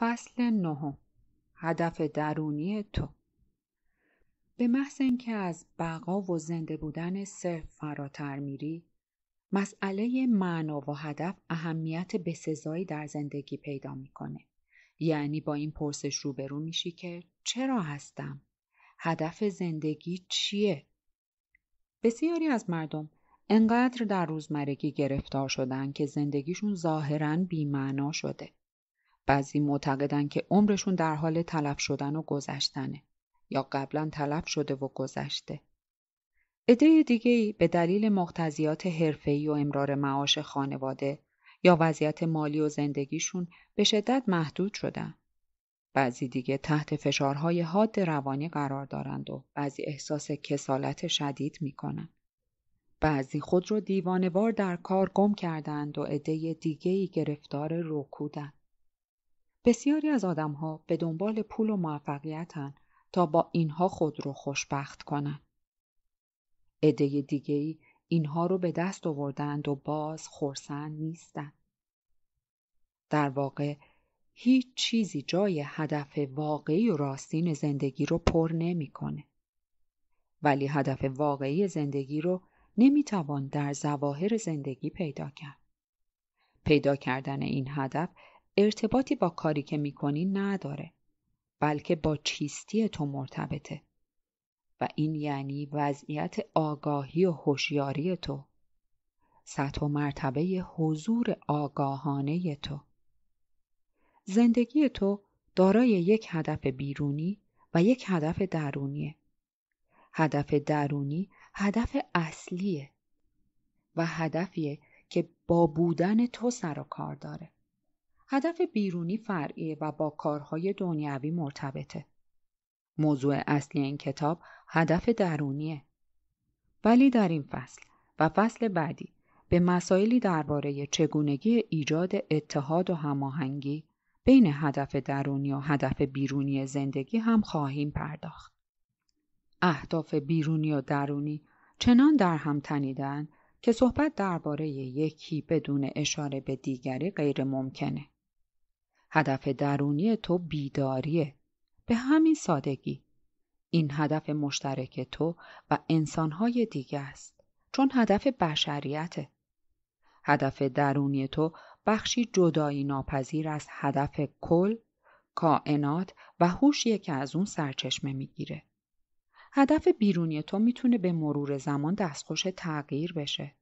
فصل نهم هدف درونی تو به محض اینکه از بقا و زنده بودن صرف فراتر میری مسئله معنا و هدف اهمیت بسزایی در زندگی پیدا میکنه یعنی با این پرسش روبرو میشی که چرا هستم هدف زندگی چیه بسیاری از مردم انقدر در روزمرگی گرفتار شدن که زندگیشون ظاهرا بیمعنا شده بعضی معتقدن که عمرشون در حال تلف شدن و گذشتنه یا قبلا تلف شده و گذشته. عده دیگه ای به دلیل مقتضیات حرفه‌ای و امرار معاش خانواده یا وضعیت مالی و زندگیشون به شدت محدود شدن. بعضی دیگه تحت فشارهای حاد روانی قرار دارند و بعضی احساس کسالت شدید میکنند بعضی خود رو دیوانوار در کار گم کردند و عده دیگه ای گرفتار رکودند بسیاری از ها به دنبال پول و موفقیتن تا با اینها خود رو خوشبخت کنند. عده دیگری اینها رو به دست آوردند و باز خورسند نیستند. در واقع هیچ چیزی جای هدف واقعی و راستین زندگی رو پر نمیکنه. ولی هدف واقعی زندگی رو نمیتوان در ظواهر زندگی پیدا کرد. پیدا کردن این هدف ارتباطی با کاری که میکنی نداره بلکه با چیستی تو مرتبطه و این یعنی وضعیت آگاهی و هوشیاری تو سطح و مرتبه حضور آگاهانه تو زندگی تو دارای یک هدف بیرونی و یک هدف درونیه هدف درونی هدف اصلیه و هدفیه که با بودن تو سر و کار داره هدف بیرونی فرعی و با کارهای دنیوی مرتبطه. موضوع اصلی این کتاب هدف درونیه. ولی در این فصل و فصل بعدی به مسائلی درباره چگونگی ایجاد اتحاد و هماهنگی بین هدف درونی و هدف بیرونی زندگی هم خواهیم پرداخت. اهداف بیرونی و درونی چنان در هم تنیدن که صحبت درباره یکی بدون اشاره به دیگری غیر ممکنه. هدف درونی تو بیداریه به همین سادگی این هدف مشترک تو و انسانهای دیگه است چون هدف بشریته هدف درونی تو بخشی جدایی ناپذیر از هدف کل کائنات و هوشیه که از اون سرچشمه میگیره هدف بیرونی تو میتونه به مرور زمان دستخوش تغییر بشه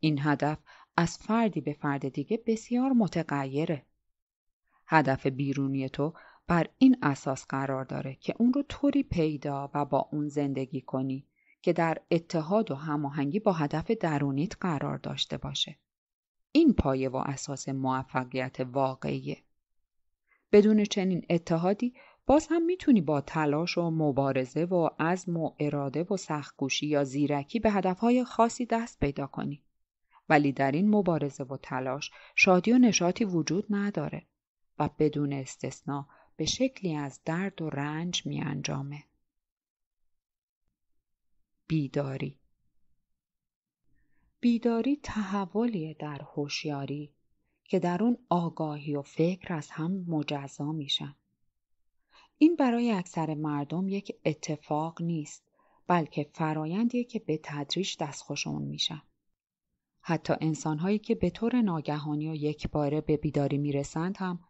این هدف از فردی به فرد دیگه بسیار متغیره هدف بیرونی تو بر این اساس قرار داره که اون رو طوری پیدا و با اون زندگی کنی که در اتحاد و هماهنگی با هدف درونیت قرار داشته باشه. این پایه و اساس موفقیت واقعیه. بدون چنین اتحادی باز هم میتونی با تلاش و مبارزه و عزم و اراده و سختگوشی یا زیرکی به هدفهای خاصی دست پیدا کنی. ولی در این مبارزه و تلاش شادی و نشاطی وجود نداره و بدون استثنا به شکلی از درد و رنج می انجامه. بیداری بیداری تحولی در هوشیاری که در اون آگاهی و فکر از هم مجزا میشن. این برای اکثر مردم یک اتفاق نیست بلکه فرایندیه که به تدریج دستخوش میشن. حتی انسانهایی که به طور ناگهانی و یک باره به بیداری میرسند هم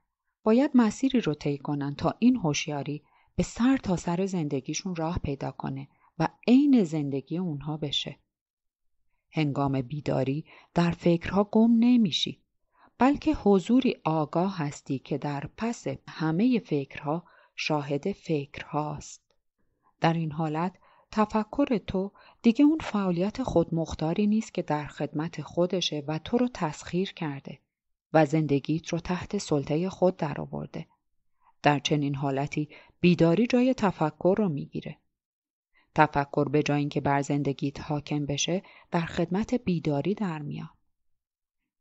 باید مسیری رو طی کنن تا این هوشیاری به سر تا سر زندگیشون راه پیدا کنه و عین زندگی اونها بشه. هنگام بیداری در فکرها گم نمیشی بلکه حضوری آگاه هستی که در پس همه فکرها شاهد فکرهاست. در این حالت تفکر تو دیگه اون فعالیت خودمختاری نیست که در خدمت خودشه و تو رو تسخیر کرده. و زندگیت رو تحت سلطه خود درآورده. در چنین حالتی بیداری جای تفکر رو میگیره. تفکر به جای اینکه بر زندگیت حاکم بشه در خدمت بیداری در میاد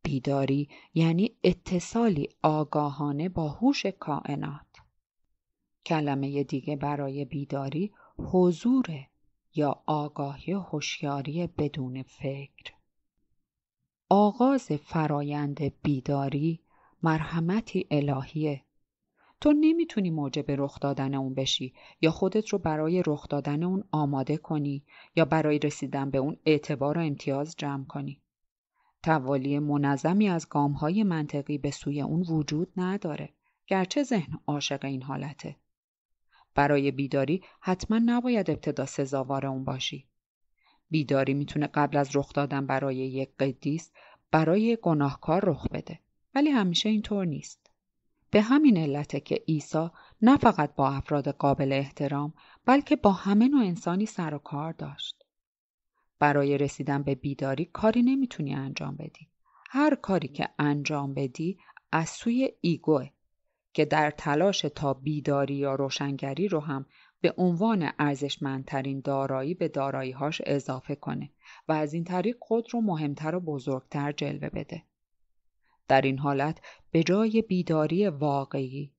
بیداری یعنی اتصالی آگاهانه با هوش کائنات. کلمه دیگه برای بیداری حضور یا آگاهی هوشیاری بدون فکر. آغاز فرایند بیداری مرحمتی الهیه تو نمیتونی موجب رخ دادن اون بشی یا خودت رو برای رخ دادن اون آماده کنی یا برای رسیدن به اون اعتبار و امتیاز جمع کنی توالی منظمی از گامهای منطقی به سوی اون وجود نداره گرچه ذهن عاشق این حالته برای بیداری حتما نباید ابتدا سزاوار اون باشی بیداری میتونه قبل از رخ دادن برای یک قدیس برای گناهکار رخ بده ولی همیشه اینطور نیست به همین علته که عیسی نه فقط با افراد قابل احترام بلکه با همه نوع انسانی سر و کار داشت برای رسیدن به بیداری کاری نمیتونی انجام بدی هر کاری که انجام بدی از سوی ایگوه که در تلاش تا بیداری یا روشنگری رو هم به عنوان ارزشمندترین دارایی به داراییهاش اضافه کنه و از این طریق خود رو مهمتر و بزرگتر جلوه بده. در این حالت به جای بیداری واقعی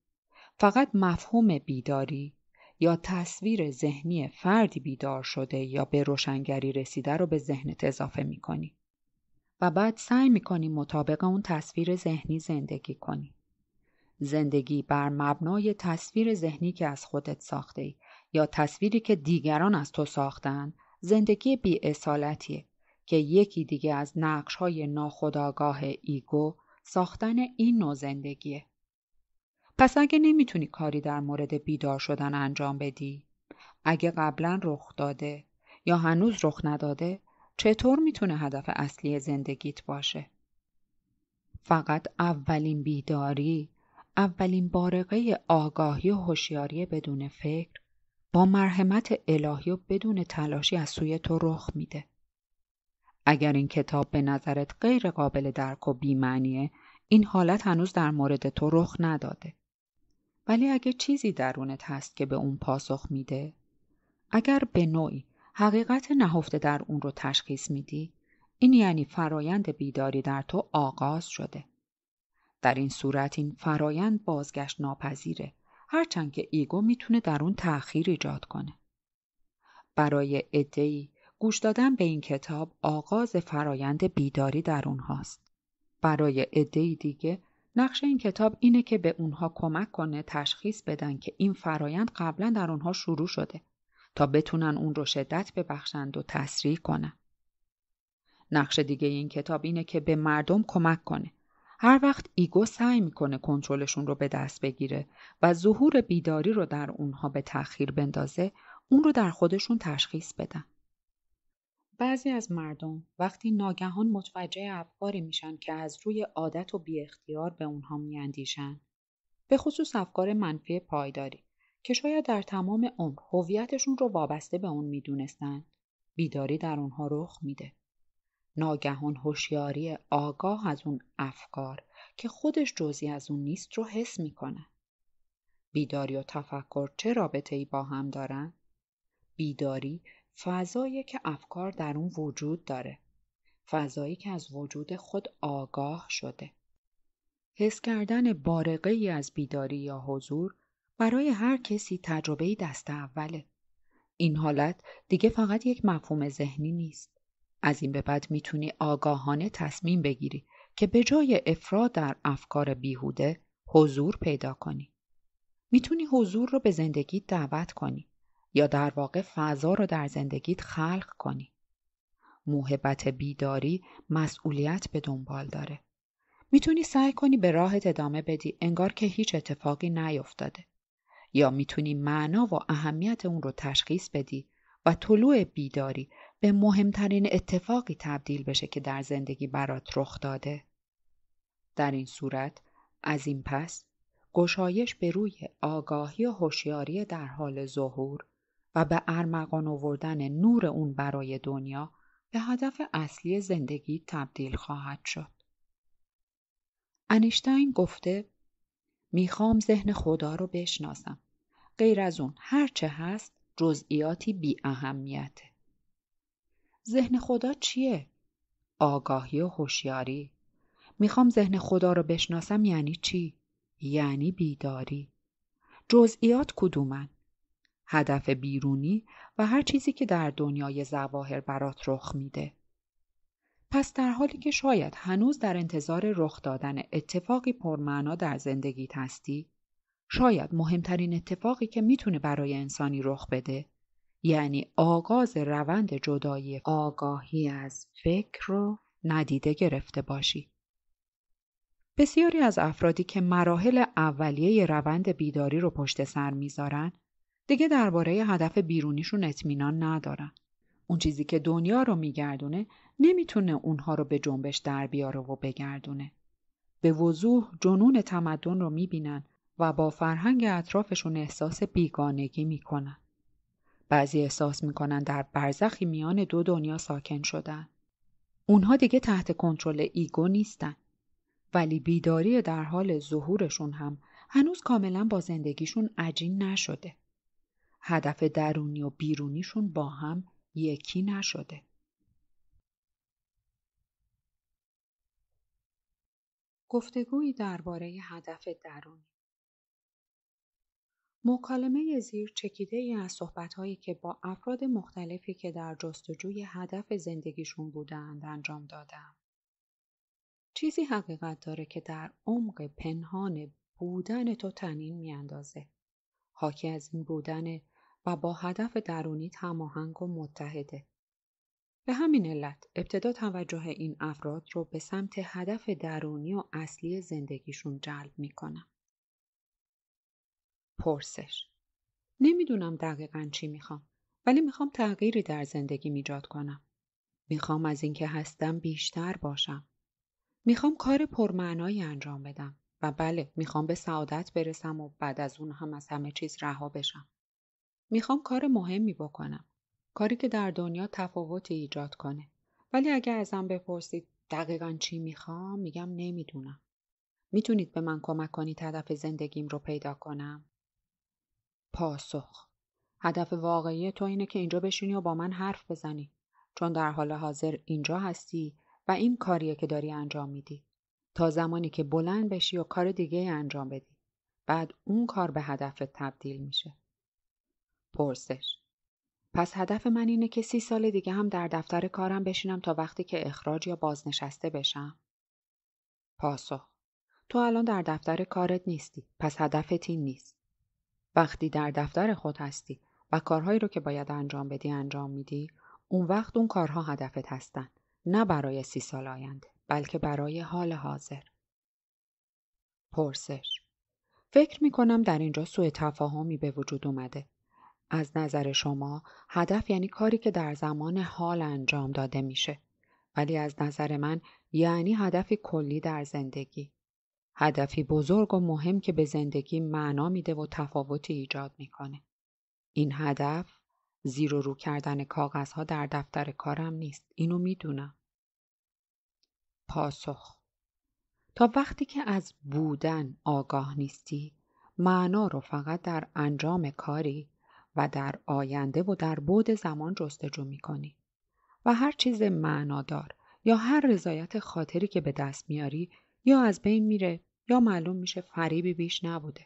فقط مفهوم بیداری یا تصویر ذهنی فردی بیدار شده یا به روشنگری رسیده رو به ذهنت اضافه می کنی. و بعد سعی می کنی مطابق اون تصویر ذهنی زندگی کنی. زندگی بر مبنای تصویر ذهنی که از خودت ساخته ای یا تصویری که دیگران از تو ساختن زندگی بی اصالتیه که یکی دیگه از نقش های ناخداگاه ایگو ساختن این نوع زندگیه. پس اگه نمیتونی کاری در مورد بیدار شدن انجام بدی، اگه قبلا رخ داده یا هنوز رخ نداده، چطور میتونه هدف اصلی زندگیت باشه؟ فقط اولین بیداری، اولین بارقه آگاهی و هوشیاری بدون فکر با مرحمت الهی و بدون تلاشی از سوی تو رخ میده. اگر این کتاب به نظرت غیر قابل درک و بیمعنیه این حالت هنوز در مورد تو رخ نداده. ولی اگه چیزی درونت هست که به اون پاسخ میده اگر به نوعی حقیقت نهفته در اون رو تشخیص میدی این یعنی فرایند بیداری در تو آغاز شده. در این صورت این فرایند بازگشت ناپذیره هرچند که ایگو میتونه در اون تأخیر ایجاد کنه. برای ادهی گوش دادن به این کتاب آغاز فرایند بیداری در اونهاست. برای ادهی دیگه نقش این کتاب اینه که به اونها کمک کنه تشخیص بدن که این فرایند قبلا در اونها شروع شده تا بتونن اون رو شدت ببخشند و تسریع کنن. نقش دیگه این کتاب اینه که به مردم کمک کنه هر وقت ایگو سعی میکنه کنترلشون رو به دست بگیره و ظهور بیداری رو در اونها به تأخیر بندازه اون رو در خودشون تشخیص بدن. بعضی از مردم وقتی ناگهان متوجه افکاری میشن که از روی عادت و بی اختیار به اونها میاندیشن. به خصوص افکار منفی پایداری که شاید در تمام عمر هویتشون رو وابسته به اون میدونستن. بیداری در اونها رخ میده. ناگهان هوشیاری آگاه از اون افکار که خودش جزی از اون نیست رو حس میکنه. بیداری و تفکر چه رابطه ای با هم دارن؟ بیداری فضایی که افکار در اون وجود داره. فضایی که از وجود خود آگاه شده. حس کردن بارقه ای از بیداری یا حضور برای هر کسی تجربه دست اوله. این حالت دیگه فقط یک مفهوم ذهنی نیست. از این به بعد میتونی آگاهانه تصمیم بگیری که به جای افراد در افکار بیهوده حضور پیدا کنی. میتونی حضور رو به زندگیت دعوت کنی یا در واقع فضا رو در زندگیت خلق کنی. محبت بیداری مسئولیت به دنبال داره. میتونی سعی کنی به راهت ادامه بدی انگار که هیچ اتفاقی نیفتاده. یا میتونی معنا و اهمیت اون رو تشخیص بدی و طلوع بیداری به مهمترین اتفاقی تبدیل بشه که در زندگی برات رخ داده. در این صورت از این پس گشایش به روی آگاهی و هوشیاری در حال ظهور و به ارمغان آوردن نور اون برای دنیا به هدف اصلی زندگی تبدیل خواهد شد. انیشتین گفته میخوام ذهن خدا رو بشناسم. غیر از اون هرچه هست جزئیاتی بی اهمیته. ذهن خدا چیه؟ آگاهی و هوشیاری میخوام ذهن خدا رو بشناسم یعنی چی؟ یعنی بیداری جزئیات کدومن؟ هدف بیرونی و هر چیزی که در دنیای زواهر برات رخ میده. پس در حالی که شاید هنوز در انتظار رخ دادن اتفاقی پرمعنا در زندگیت هستی، شاید مهمترین اتفاقی که میتونه برای انسانی رخ بده یعنی آغاز روند جدایی آگاهی از فکر رو ندیده گرفته باشی. بسیاری از افرادی که مراحل اولیه روند بیداری رو پشت سر میذارن دیگه درباره هدف بیرونیشون اطمینان ندارن. اون چیزی که دنیا رو میگردونه نمیتونه اونها رو به جنبش در بیاره و بگردونه. به وضوح جنون تمدن رو میبینن و با فرهنگ اطرافشون احساس بیگانگی میکنن. بعضی احساس میکنن در برزخی میان دو دنیا ساکن شدن. اونها دیگه تحت کنترل ایگو نیستن. ولی بیداری در حال ظهورشون هم هنوز کاملا با زندگیشون عجین نشده. هدف درونی و بیرونیشون با هم یکی نشده. گفتگویی درباره هدف درونی مکالمه زیر چکیده ای از صحبتهایی که با افراد مختلفی که در جستجوی هدف زندگیشون بودند انجام دادم. چیزی حقیقت داره که در عمق پنهان بودن تو تنین میاندازه. حاکی از این بودن و با هدف درونی هماهنگ و متحده. به همین علت ابتدا توجه این افراد رو به سمت هدف درونی و اصلی زندگیشون جلب میکنم. پرسش نمیدونم دقیقا چی میخوام ولی میخوام تغییری در زندگی میجاد کنم میخوام از اینکه هستم بیشتر باشم میخوام کار پرمعنایی انجام بدم و بله میخوام به سعادت برسم و بعد از اون هم از همه چیز رها بشم میخوام کار مهمی بکنم کاری که در دنیا تفاوتی ایجاد کنه ولی اگه ازم بپرسید دقیقا چی میخوام میگم نمیدونم میتونید به من کمک کنید هدف زندگیم رو پیدا کنم پاسخ هدف واقعی تو اینه که اینجا بشینی و با من حرف بزنی چون در حال حاضر اینجا هستی و این کاریه که داری انجام میدی تا زمانی که بلند بشی و کار دیگه انجام بدی بعد اون کار به هدفت تبدیل میشه پرسش پس هدف من اینه که سی سال دیگه هم در دفتر کارم بشینم تا وقتی که اخراج یا بازنشسته بشم پاسخ تو الان در دفتر کارت نیستی پس هدفت این نیست وقتی در دفتر خود هستی و کارهایی رو که باید انجام بدی انجام میدی اون وقت اون کارها هدفت هستن نه برای سی سال آینده بلکه برای حال حاضر پرسش فکر می کنم در اینجا سوء تفاهمی به وجود اومده از نظر شما هدف یعنی کاری که در زمان حال انجام داده میشه ولی از نظر من یعنی هدفی کلی در زندگی هدفی بزرگ و مهم که به زندگی معنا میده و تفاوتی ایجاد میکنه. این هدف زیر و رو کردن کاغذها در دفتر کارم نیست. اینو میدونم. پاسخ تا وقتی که از بودن آگاه نیستی معنا رو فقط در انجام کاری و در آینده و در بود زمان جستجو میکنی و هر چیز معنادار یا هر رضایت خاطری که به دست میاری یا از بین میره یا معلوم میشه فریبی بیش نبوده.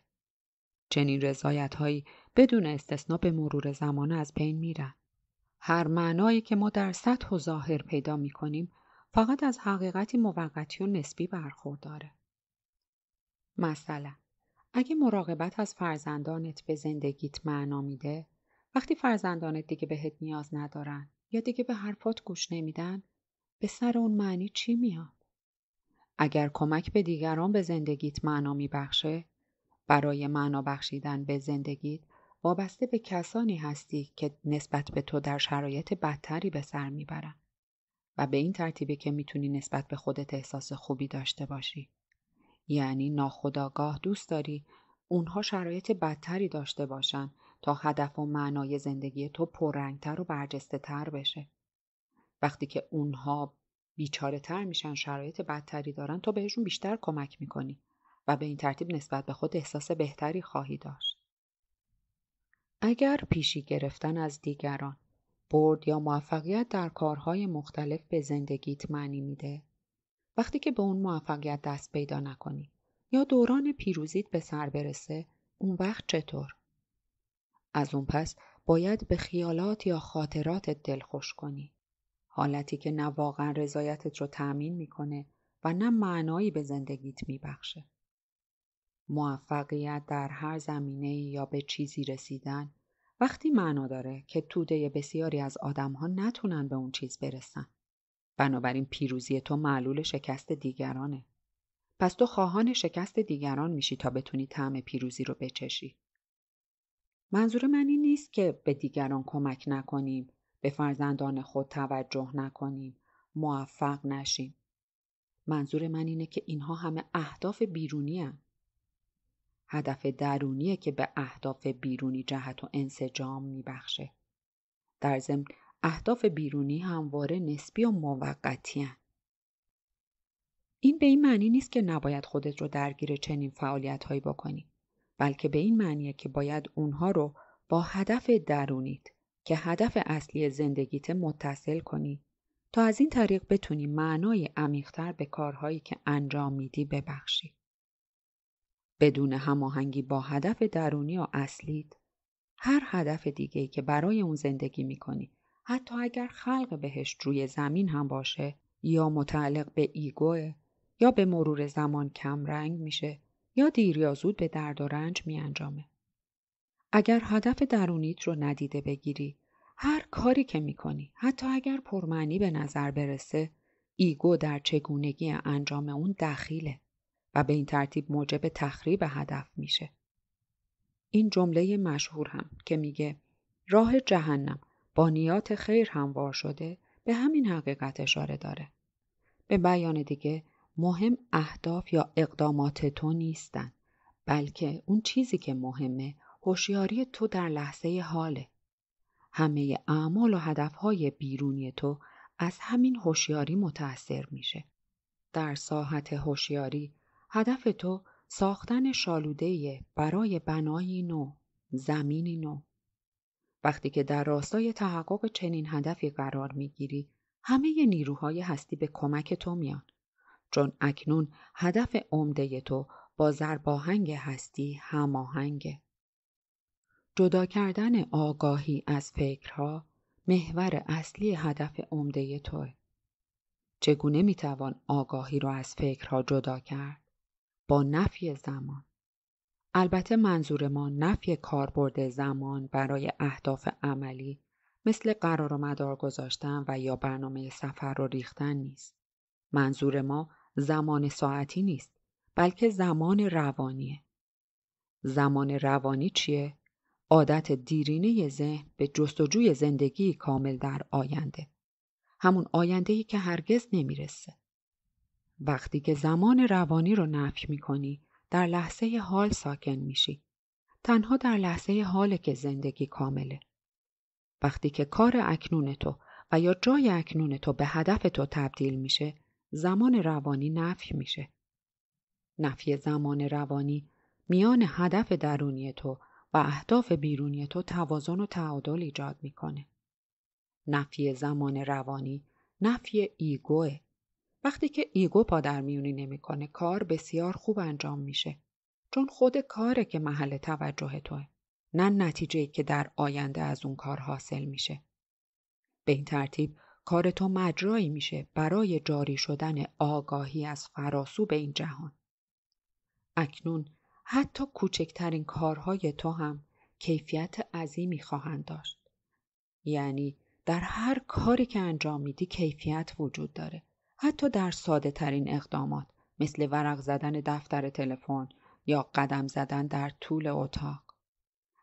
چنین رضایت هایی بدون استثنا به مرور زمان از بین میرن. هر معنایی که ما در سطح و ظاهر پیدا میکنیم فقط از حقیقتی موقتی و نسبی برخورداره. مثلا اگه مراقبت از فرزندانت به زندگیت معنا میده وقتی فرزندانت دیگه بهت نیاز ندارن یا دیگه به حرفات گوش نمیدن به سر اون معنی چی میاد؟ اگر کمک به دیگران به زندگیت معنا میبخشه برای معنا بخشیدن به زندگیت وابسته به کسانی هستی که نسبت به تو در شرایط بدتری به سر میبرن و به این ترتیبه که میتونی نسبت به خودت احساس خوبی داشته باشی یعنی ناخداگاه دوست داری اونها شرایط بدتری داشته باشن تا هدف و معنای زندگی تو پررنگتر و برجسته تر بشه وقتی که اونها بیچاره تر میشن شرایط بدتری دارن تو بهشون بیشتر کمک میکنی و به این ترتیب نسبت به خود احساس بهتری خواهی داشت. اگر پیشی گرفتن از دیگران برد یا موفقیت در کارهای مختلف به زندگیت معنی میده وقتی که به اون موفقیت دست پیدا نکنی یا دوران پیروزیت به سر برسه اون وقت چطور از اون پس باید به خیالات یا خاطرات دلخوش کنی حالتی که نه واقعا رضایتت رو تأمین میکنه و نه معنایی به زندگیت میبخشه. موفقیت در هر زمینه یا به چیزی رسیدن وقتی معنا داره که توده بسیاری از آدم ها نتونن به اون چیز برسن. بنابراین پیروزی تو معلول شکست دیگرانه. پس تو خواهان شکست دیگران میشی تا بتونی طعم پیروزی رو بچشی. منظور من این نیست که به دیگران کمک نکنیم به فرزندان خود توجه نکنیم موفق نشیم منظور من اینه که اینها همه اهداف بیرونی هدف درونیه که به اهداف بیرونی جهت و انسجام میبخشه در ضمن اهداف بیرونی همواره نسبی و موقتی این به این معنی نیست که نباید خودت رو درگیر چنین فعالیت هایی بکنی بلکه به این معنیه که باید اونها رو با هدف درونیت که هدف اصلی زندگیت متصل کنی تا از این طریق بتونی معنای عمیقتر به کارهایی که انجام میدی ببخشی. بدون هماهنگی با هدف درونی و اصلیت هر هدف دیگه که برای اون زندگی میکنی حتی اگر خلق بهش روی زمین هم باشه یا متعلق به ایگوه یا به مرور زمان کم رنگ میشه یا دیر یا زود به درد و رنج میانجامه. اگر هدف درونیت رو ندیده بگیری هر کاری که میکنی حتی اگر پرمعنی به نظر برسه ایگو در چگونگی انجام اون دخیله و به این ترتیب موجب تخریب هدف میشه این جمله مشهور هم که میگه راه جهنم با نیات خیر هموار شده به همین حقیقت اشاره داره به بیان دیگه مهم اهداف یا اقدامات تو نیستن بلکه اون چیزی که مهمه هوشیاری تو در لحظه حاله. همه اعمال و هدفهای بیرونی تو از همین هوشیاری متأثر میشه. در ساحت هوشیاری هدف تو ساختن شالوده برای بنایی نو، زمینی نو. وقتی که در راستای تحقق چنین هدفی قرار میگیری، همه نیروهای هستی به کمک تو میان. چون اکنون هدف عمده تو با زرباهنگ هستی هماهنگه. جدا کردن آگاهی از فکرها محور اصلی هدف عمده توه. چگونه میتوان آگاهی را از فکرها جدا کرد؟ با نفی زمان. البته منظور ما نفی کاربرد زمان برای اهداف عملی مثل قرار و مدار گذاشتن و یا برنامه سفر را ریختن نیست. منظور ما زمان ساعتی نیست بلکه زمان روانیه. زمان روانی چیه؟ عادت دیرینه ذهن به جستجوی زندگی کامل در آینده. همون آیندهی که هرگز نمیرسه. وقتی که زمان روانی رو نفی میکنی در لحظه حال ساکن میشی. تنها در لحظه حال که زندگی کامله. وقتی که کار اکنون تو و یا جای اکنون تو به هدف تو تبدیل میشه زمان روانی نفی میشه. نفی زمان روانی میان هدف درونی تو و اهداف بیرونی تو توازن و تعادل ایجاد میکنه. نفی زمان روانی نفی ایگوه. وقتی که ایگو در میونی نمیکنه کار بسیار خوب انجام میشه. چون خود کاره که محل توجه توه. نه نتیجه که در آینده از اون کار حاصل میشه. به این ترتیب کار تو مجرایی میشه برای جاری شدن آگاهی از فراسو به این جهان. اکنون حتی کوچکترین کارهای تو هم کیفیت عظیمی خواهند داشت. یعنی در هر کاری که انجام میدی کیفیت وجود داره. حتی در ساده ترین اقدامات مثل ورق زدن دفتر تلفن یا قدم زدن در طول اتاق.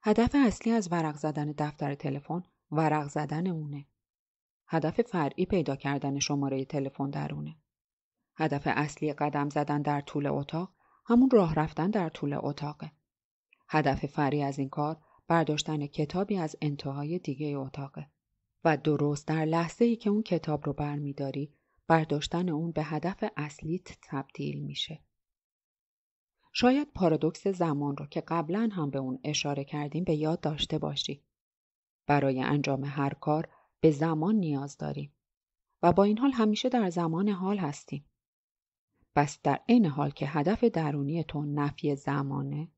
هدف اصلی از ورق زدن دفتر تلفن ورق زدن اونه. هدف فرعی پیدا کردن شماره تلفن درونه. هدف اصلی قدم زدن در طول اتاق همون راه رفتن در طول اتاقه. هدف فری از این کار برداشتن کتابی از انتهای دیگه اتاقه و درست در لحظه ای که اون کتاب رو برمیداری برداشتن اون به هدف اصلیت تبدیل میشه. شاید پارادوکس زمان رو که قبلا هم به اون اشاره کردیم به یاد داشته باشی. برای انجام هر کار به زمان نیاز داریم و با این حال همیشه در زمان حال هستیم. پس در عین حال که هدف درونی تو نفی زمانه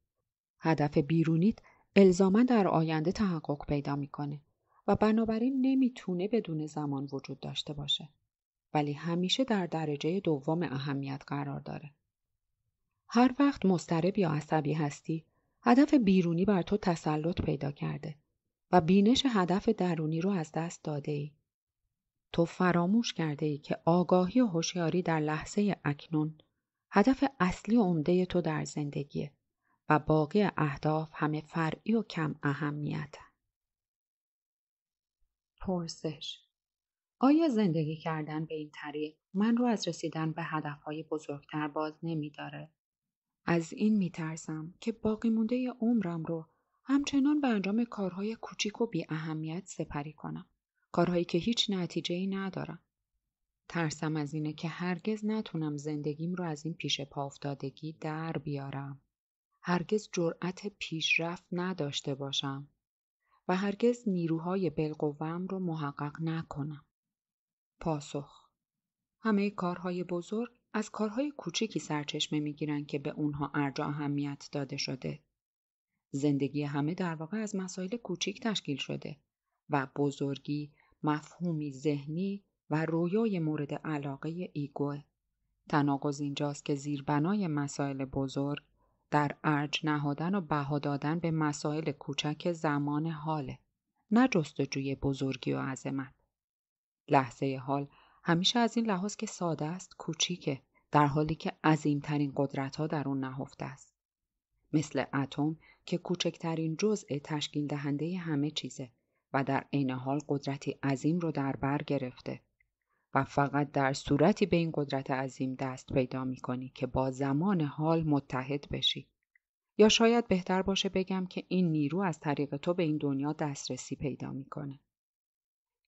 هدف بیرونیت الزاما در آینده تحقق پیدا میکنه و بنابراین نمیتونه بدون زمان وجود داشته باشه ولی همیشه در درجه دوم اهمیت قرار داره هر وقت مضطرب یا عصبی هستی هدف بیرونی بر تو تسلط پیدا کرده و بینش هدف درونی رو از دست داده ای تو فراموش کرده ای که آگاهی و هوشیاری در لحظه اکنون هدف اصلی و عمده تو در زندگی و باقی اهداف همه فرعی و کم اهمیت پرسش آیا زندگی کردن به این طریق من رو از رسیدن به هدفهای بزرگتر باز نمیداره؟ از این میترسم که باقی مونده عمرم رو همچنان به انجام کارهای کوچیک و بی اهمیت سپری کنم. کارهایی که هیچ نتیجه ای ندارم، ترسم از اینه که هرگز نتونم زندگیم رو از این پیش پافتادگی در بیارم. هرگز جرأت پیشرفت نداشته باشم و هرگز نیروهای بلقوم رو محقق نکنم. پاسخ همه کارهای بزرگ از کارهای کوچکی سرچشمه میگیرن که به اونها ارجا اهمیت داده شده. زندگی همه در واقع از مسائل کوچیک تشکیل شده و بزرگی مفهومی ذهنی و رویای مورد علاقه ایگو، تناقض اینجاست که زیربنای مسائل بزرگ در ارج نهادن و بها دادن به مسائل کوچک زمان حاله نه جستجوی بزرگی و عظمت لحظه حال همیشه از این لحاظ که ساده است کوچیکه در حالی که عظیمترین قدرت ها در اون نهفته است مثل اتم که کوچکترین جزء تشکیل دهنده همه چیزه و در عین حال قدرتی عظیم رو در بر گرفته و فقط در صورتی به این قدرت عظیم دست پیدا می کنی که با زمان حال متحد بشی. یا شاید بهتر باشه بگم که این نیرو از طریق تو به این دنیا دسترسی پیدا میکنه.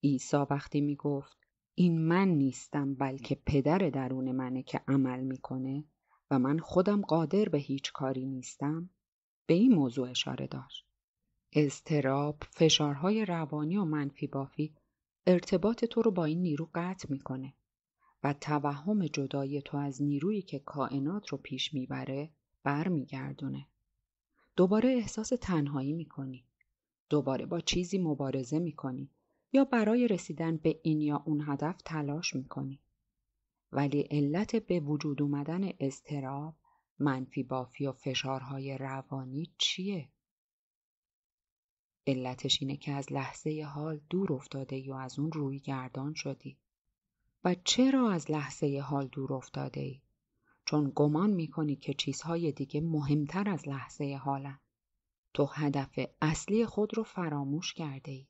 عیسی وقتی میگفت این من نیستم بلکه پدر درون منه که عمل میکنه و من خودم قادر به هیچ کاری نیستم به این موضوع اشاره داشت. استراب، فشارهای روانی و منفی بافی ارتباط تو رو با این نیرو قطع میکنه و توهم جدای تو از نیرویی که کائنات رو پیش میبره برمیگردونه دوباره احساس تنهایی میکنی دوباره با چیزی مبارزه میکنی یا برای رسیدن به این یا اون هدف تلاش میکنی ولی علت به وجود اومدن استراب، منفی بافی و فشارهای روانی چیه علتش اینه که از لحظه حال دور افتاده و از اون روی گردان شدی. و چرا از لحظه حال دور افتاده ای؟ چون گمان میکنی که چیزهای دیگه مهمتر از لحظه حاله. تو هدف اصلی خود رو فراموش کرده ای.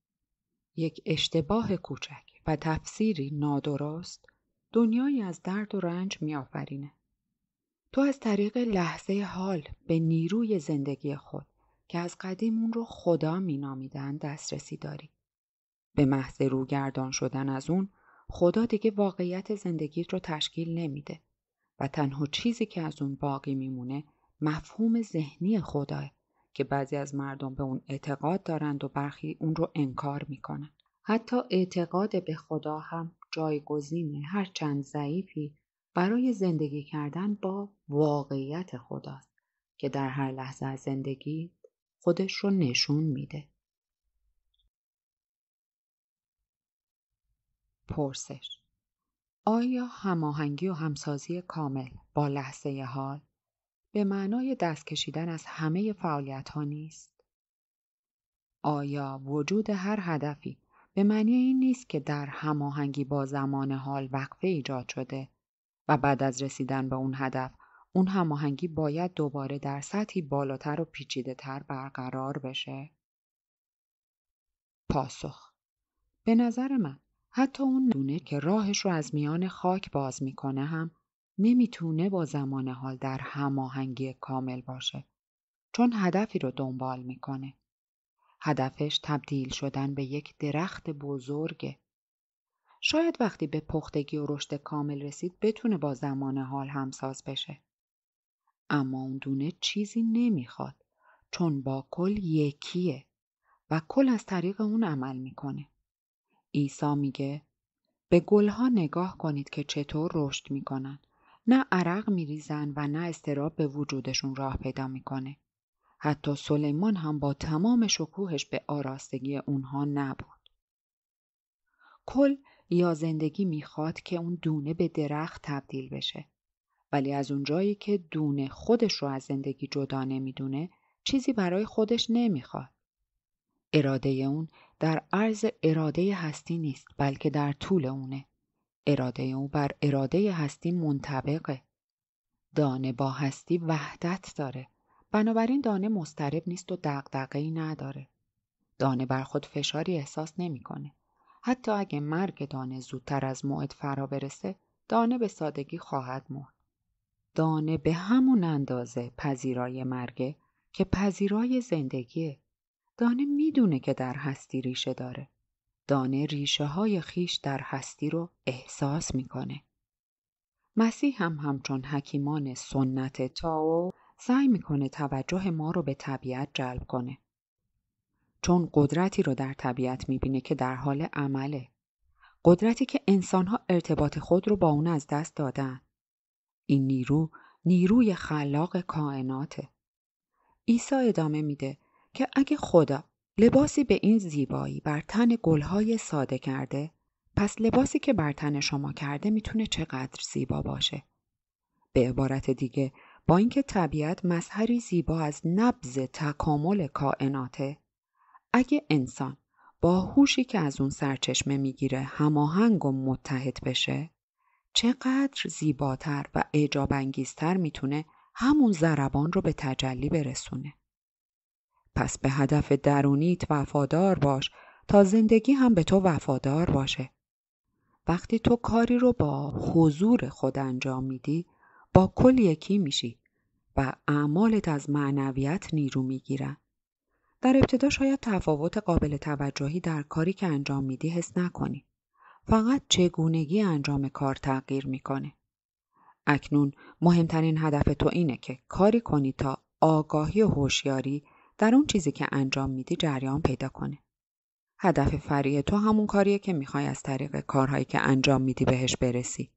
یک اشتباه کوچک و تفسیری نادرست دنیایی از درد و رنج میآفرینه. تو از طریق لحظه حال به نیروی زندگی خود که از قدیم اون رو خدا مینامیدن دسترسی داری. به محض روگردان شدن از اون خدا دیگه واقعیت زندگیت رو تشکیل نمیده و تنها چیزی که از اون باقی میمونه مفهوم ذهنی خداه که بعضی از مردم به اون اعتقاد دارند و برخی اون رو انکار میکنن. حتی اعتقاد به خدا هم جایگزین هرچند ضعیفی برای زندگی کردن با واقعیت خداست که در هر لحظه از زندگی خودش رو نشون میده. پرسش آیا هماهنگی و همسازی کامل با لحظه حال به معنای دست کشیدن از همه فعالیت ها نیست؟ آیا وجود هر هدفی به معنی این نیست که در هماهنگی با زمان حال وقفه ایجاد شده و بعد از رسیدن به اون هدف اون هماهنگی باید دوباره در سطحی بالاتر و پیچیده تر برقرار بشه؟ پاسخ به نظر من حتی اون دونه که راهش رو از میان خاک باز میکنه هم نمیتونه با زمان حال در هماهنگی کامل باشه چون هدفی رو دنبال میکنه. هدفش تبدیل شدن به یک درخت بزرگه. شاید وقتی به پختگی و رشد کامل رسید بتونه با زمان حال همساز بشه. اما اون دونه چیزی نمیخواد چون با کل یکیه و کل از طریق اون عمل میکنه. عیسی میگه به گلها نگاه کنید که چطور رشد میکنن. نه عرق میریزن و نه استراب به وجودشون راه پیدا میکنه. حتی سلیمان هم با تمام شکوهش به آراستگی اونها نبود. کل یا زندگی میخواد که اون دونه به درخت تبدیل بشه ولی از اونجایی که دونه خودش رو از زندگی جدا نمیدونه چیزی برای خودش نمیخواد. اراده اون در عرض اراده هستی نیست بلکه در طول اونه. اراده اون بر اراده هستی منطبقه. دانه با هستی وحدت داره. بنابراین دانه مسترب نیست و ای نداره. دانه بر خود فشاری احساس نمیکنه. حتی اگه مرگ دانه زودتر از موعد فرا برسه، دانه به سادگی خواهد مرد. دانه به همون اندازه پذیرای مرگه که پذیرای زندگیه. دانه میدونه که در هستی ریشه داره. دانه ریشه های خیش در هستی رو احساس میکنه. مسیح هم همچون حکیمان سنت تاو سعی میکنه توجه ما رو به طبیعت جلب کنه. چون قدرتی رو در طبیعت میبینه که در حال عمله. قدرتی که انسانها ارتباط خود رو با اون از دست دادن. این نیرو نیروی خلاق کائناته. عیسی ادامه میده که اگه خدا لباسی به این زیبایی بر تن گلهای ساده کرده پس لباسی که بر تن شما کرده میتونه چقدر زیبا باشه. به عبارت دیگه با اینکه طبیعت مظهری زیبا از نبز تکامل کائناته اگه انسان با هوشی که از اون سرچشمه میگیره هماهنگ و متحد بشه چقدر زیباتر و اعجاب انگیزتر میتونه همون زربان رو به تجلی برسونه. پس به هدف درونیت وفادار باش تا زندگی هم به تو وفادار باشه. وقتی تو کاری رو با حضور خود انجام میدی با کل یکی میشی و اعمالت از معنویت نیرو میگیرن. در ابتدا شاید تفاوت قابل توجهی در کاری که انجام میدی حس نکنی. فقط چگونگی انجام کار تغییر میکنه. اکنون مهمترین هدف تو اینه که کاری کنی تا آگاهی و هوشیاری در اون چیزی که انجام میدی جریان پیدا کنه. هدف فریه تو همون کاریه که میخوای از طریق کارهایی که انجام میدی بهش برسی.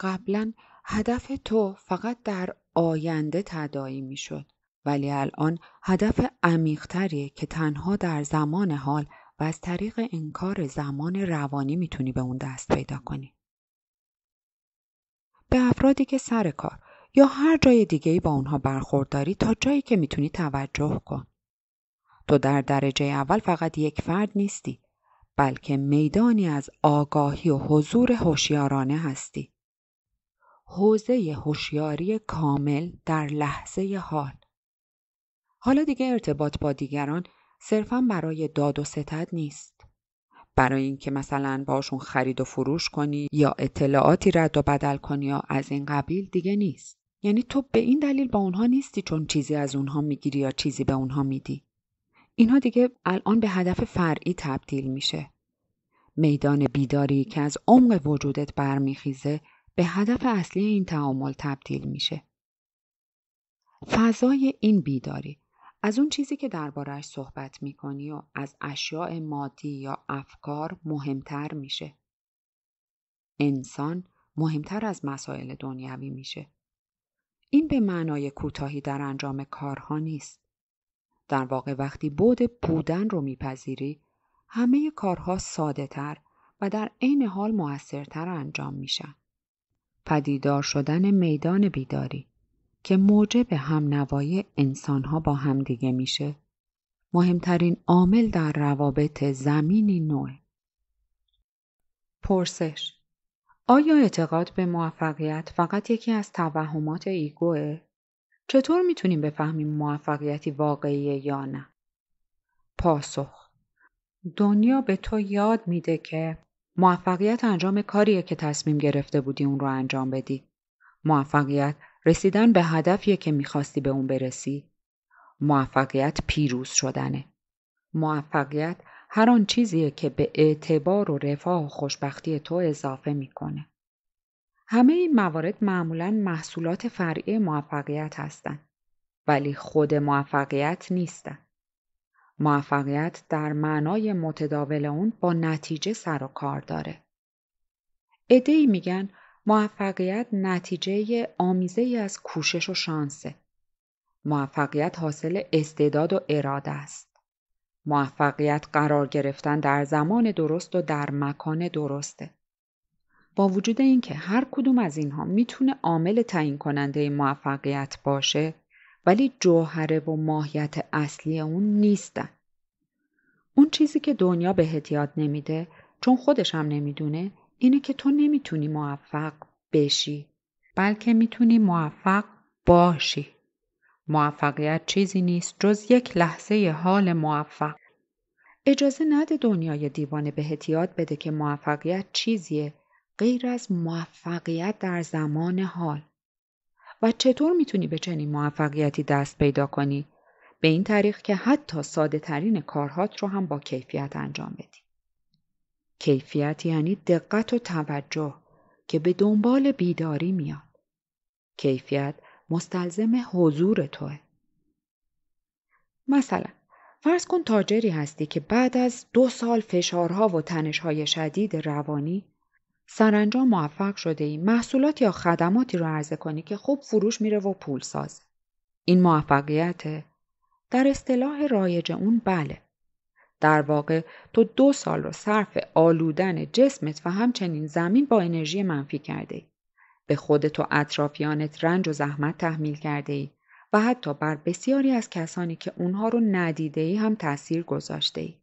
قبلا هدف تو فقط در آینده تدایی میشد ولی الان هدف عمیقتریه که تنها در زمان حال و از طریق انکار زمان روانی میتونی به اون دست پیدا کنی. به افرادی که سر کار یا هر جای دیگه با اونها برخورد داری تا جایی که میتونی توجه کن. تو در درجه اول فقط یک فرد نیستی بلکه میدانی از آگاهی و حضور هوشیارانه هستی. حوزه هوشیاری کامل در لحظه حال. حالا دیگه ارتباط با دیگران صرفا برای داد و ستد نیست برای اینکه مثلا باشون خرید و فروش کنی یا اطلاعاتی رد و بدل کنی یا از این قبیل دیگه نیست یعنی تو به این دلیل با اونها نیستی چون چیزی از اونها میگیری یا چیزی به اونها میدی اینها دیگه الان به هدف فرعی تبدیل میشه میدان بیداری که از عمق وجودت برمیخیزه به هدف اصلی این تعامل تبدیل میشه فضای این بیداری از اون چیزی که دربارهش صحبت میکنی و از اشیاء مادی یا افکار مهمتر میشه. انسان مهمتر از مسائل دنیوی میشه. این به معنای کوتاهی در انجام کارها نیست. در واقع وقتی بود بودن رو میپذیری همه کارها ساده تر و در عین حال موثرتر انجام میشن. پدیدار شدن میدان بیداری که موجب هم نوای ها با همدیگه میشه مهمترین عامل در روابط زمینی نوع پرسش آیا اعتقاد به موفقیت فقط یکی از توهمات ایگوه؟ چطور میتونیم بفهمیم موفقیتی واقعیه یا نه؟ پاسخ دنیا به تو یاد میده که موفقیت انجام کاریه که تصمیم گرفته بودی اون رو انجام بدی. موفقیت رسیدن به هدفیه که میخواستی به اون برسی موفقیت پیروز شدنه موفقیت هر آن چیزیه که به اعتبار و رفاه و خوشبختی تو اضافه میکنه همه این موارد معمولا محصولات فرعی موفقیت هستند ولی خود موفقیت نیستن موفقیت در معنای متداول اون با نتیجه سر و کار داره. ادهی میگن موفقیت نتیجه آمیزه از کوشش و شانسه. موفقیت حاصل استعداد و اراده است. موفقیت قرار گرفتن در زمان درست و در مکان درسته. با وجود اینکه هر کدوم از اینها میتونه عامل تعیین کننده موفقیت باشه ولی جوهره و ماهیت اصلی اون نیستن. اون چیزی که دنیا به احتیاط نمیده چون خودش هم نمیدونه اینه که تو نمیتونی موفق بشی بلکه میتونی موفق باشی موفقیت چیزی نیست جز یک لحظه حال موفق اجازه نده دنیای دیوانه بهت یاد بده که موفقیت چیزیه غیر از موفقیت در زمان حال و چطور میتونی به چنین موفقیتی دست پیدا کنی به این طریق که حتی ساده ترین کارهات رو هم با کیفیت انجام بدی کیفیت یعنی دقت و توجه که به دنبال بیداری میاد. کیفیت مستلزم حضور توه. مثلا فرض کن تاجری هستی که بعد از دو سال فشارها و تنشهای شدید روانی سرانجام موفق شده ای محصولات یا خدماتی رو عرضه کنی که خوب فروش میره و پول ساز. این موفقیت در اصطلاح رایج اون بله در واقع تو دو سال رو صرف آلودن جسمت و همچنین زمین با انرژی منفی کرده ای. به خودت و اطرافیانت رنج و زحمت تحمیل کرده ای و حتی بر بسیاری از کسانی که اونها رو ندیده ای هم تاثیر گذاشته ای.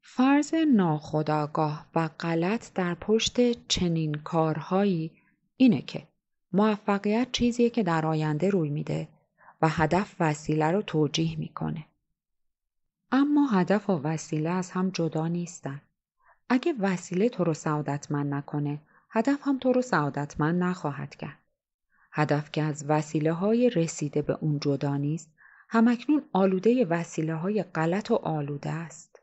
فرض ناخداگاه و غلط در پشت چنین کارهایی اینه که موفقیت چیزیه که در آینده روی میده و هدف وسیله رو توجیه میکنه. اما هدف و وسیله از هم جدا نیستن. اگه وسیله تو رو سعادتمند نکنه، هدف هم تو رو سعادتمند نخواهد کرد. هدف که از وسیله های رسیده به اون جدا نیست، همکنون آلوده وسیله های غلط و آلوده است.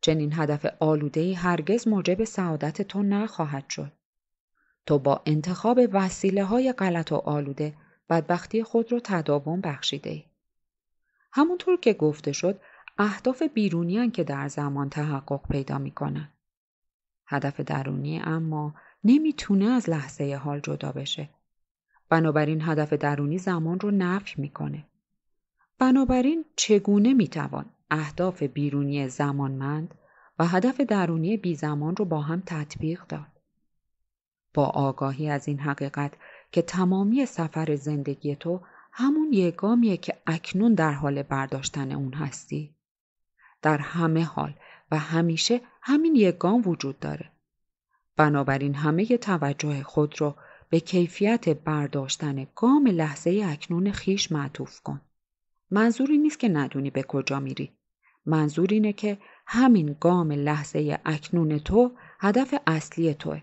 چنین هدف آلوده هرگز موجب سعادت تو نخواهد شد. تو با انتخاب وسیله های غلط و آلوده بدبختی خود رو تداوم بخشیده ای. همونطور که گفته شد اهداف بیرونیان که در زمان تحقق پیدا می هدف درونی اما نمیتونه از لحظه حال جدا بشه. بنابراین هدف درونی زمان رو نفی میکنه. بنابراین چگونه میتوان اهداف بیرونی زمانمند و هدف درونی بی زمان رو با هم تطبیق داد؟ با آگاهی از این حقیقت که تمامی سفر زندگی تو همون یه گامیه که اکنون در حال برداشتن اون هستی در همه حال و همیشه همین یک گام وجود داره. بنابراین همه توجه خود رو به کیفیت برداشتن گام لحظه اکنون خیش معطوف کن. منظوری نیست که ندونی به کجا میری. منظور اینه که همین گام لحظه اکنون تو هدف اصلی توه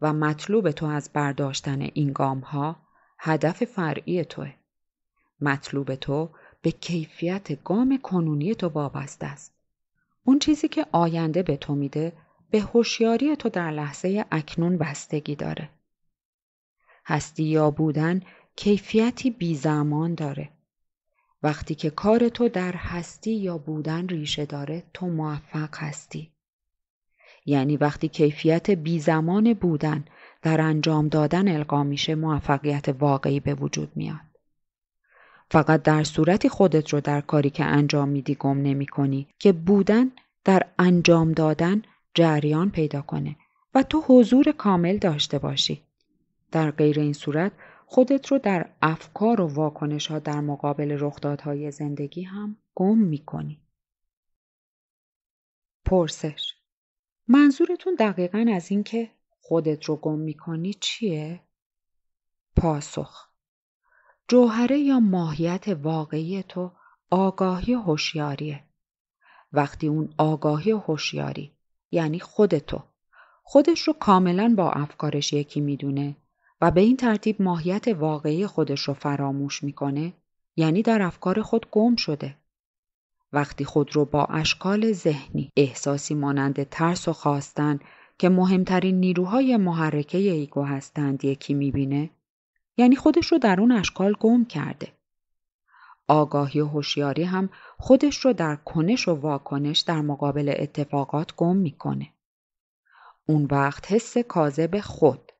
و مطلوب تو از برداشتن این گام ها هدف فرعی توه. مطلوب تو به کیفیت گام کنونی تو وابسته است. اون چیزی که آینده به تو میده به هوشیاری تو در لحظه اکنون بستگی داره. هستی یا بودن کیفیتی بی زمان داره. وقتی که کار تو در هستی یا بودن ریشه داره تو موفق هستی. یعنی وقتی کیفیت بی زمان بودن در انجام دادن القا میشه موفقیت واقعی به وجود میاد. فقط در صورتی خودت رو در کاری که انجام میدی گم نمی کنی که بودن در انجام دادن جریان پیدا کنه و تو حضور کامل داشته باشی. در غیر این صورت خودت رو در افکار و واکنش ها در مقابل رخدادهای زندگی هم گم می کنی. پرسش منظورتون دقیقا از اینکه خودت رو گم می کنی چیه؟ پاسخ جوهره یا ماهیت واقعی تو آگاهی هوشیاریه وقتی اون آگاهی هوشیاری یعنی خود تو خودش رو کاملا با افکارش یکی میدونه و به این ترتیب ماهیت واقعی خودش رو فراموش میکنه یعنی در افکار خود گم شده وقتی خود رو با اشکال ذهنی احساسی مانند ترس و خواستن که مهمترین نیروهای محرکه ایگو هستند یکی میبینه یعنی خودش رو در اون اشکال گم کرده. آگاهی و هوشیاری هم خودش رو در کنش و واکنش در مقابل اتفاقات گم میکنه. اون وقت حس کاذب خود